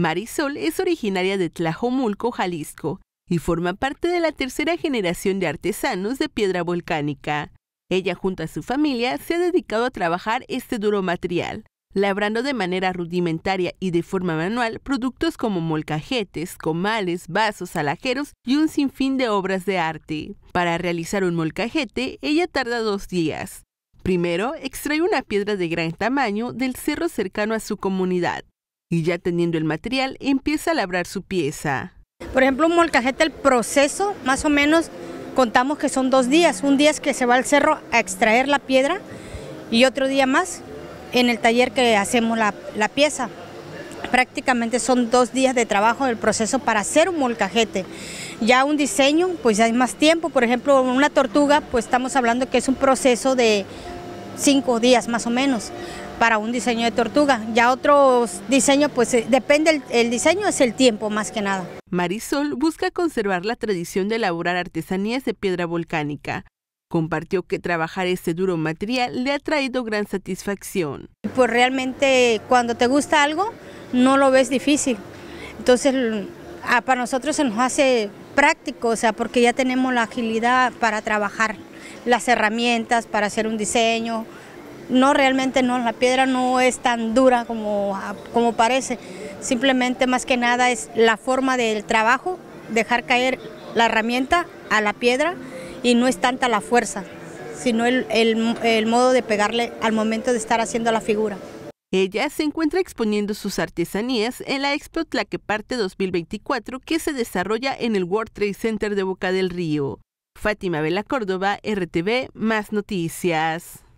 Marisol es originaria de Tlajomulco, Jalisco, y forma parte de la tercera generación de artesanos de piedra volcánica. Ella junto a su familia se ha dedicado a trabajar este duro material, labrando de manera rudimentaria y de forma manual productos como molcajetes, comales, vasos, alajeros y un sinfín de obras de arte. Para realizar un molcajete, ella tarda dos días. Primero, extrae una piedra de gran tamaño del cerro cercano a su comunidad y ya teniendo el material empieza a labrar su pieza. Por ejemplo, un molcajete, el proceso más o menos contamos que son dos días. Un día es que se va al cerro a extraer la piedra y otro día más en el taller que hacemos la, pieza. Prácticamente son dos días de trabajo del proceso para hacer un molcajete. Ya un diseño, pues ya hay más tiempo. Por ejemplo, una tortuga, pues estamos hablando que es un proceso de cinco días más o menos para un diseño de tortuga. Ya otros diseños, pues eh, depende, el, diseño es el tiempo más que nada. Marisol busca conservar la tradición de elaborar artesanías de piedra volcánica. Compartió que trabajar este duro material le ha traído gran satisfacción. Pues realmente cuando te gusta algo no lo ves difícil. Entonces ah, para nosotros se nos hace práctico, o sea, porque ya tenemos la agilidad para trabajar las herramientas, para hacer un diseño, no, realmente no, la piedra no es tan dura como, ah, como parece. Simplemente más que nada es la forma del trabajo, dejar caer la herramienta a la piedra y no es tanta la fuerza, sino el, modo de pegarle al momento de estar haciendo la figura. Ella se encuentra exponiendo sus artesanías en la Expo parte 2024 que se desarrolla en el World Trade Center de Boca del Río. Fátima Vela Córdoba, RTV, Más Noticias.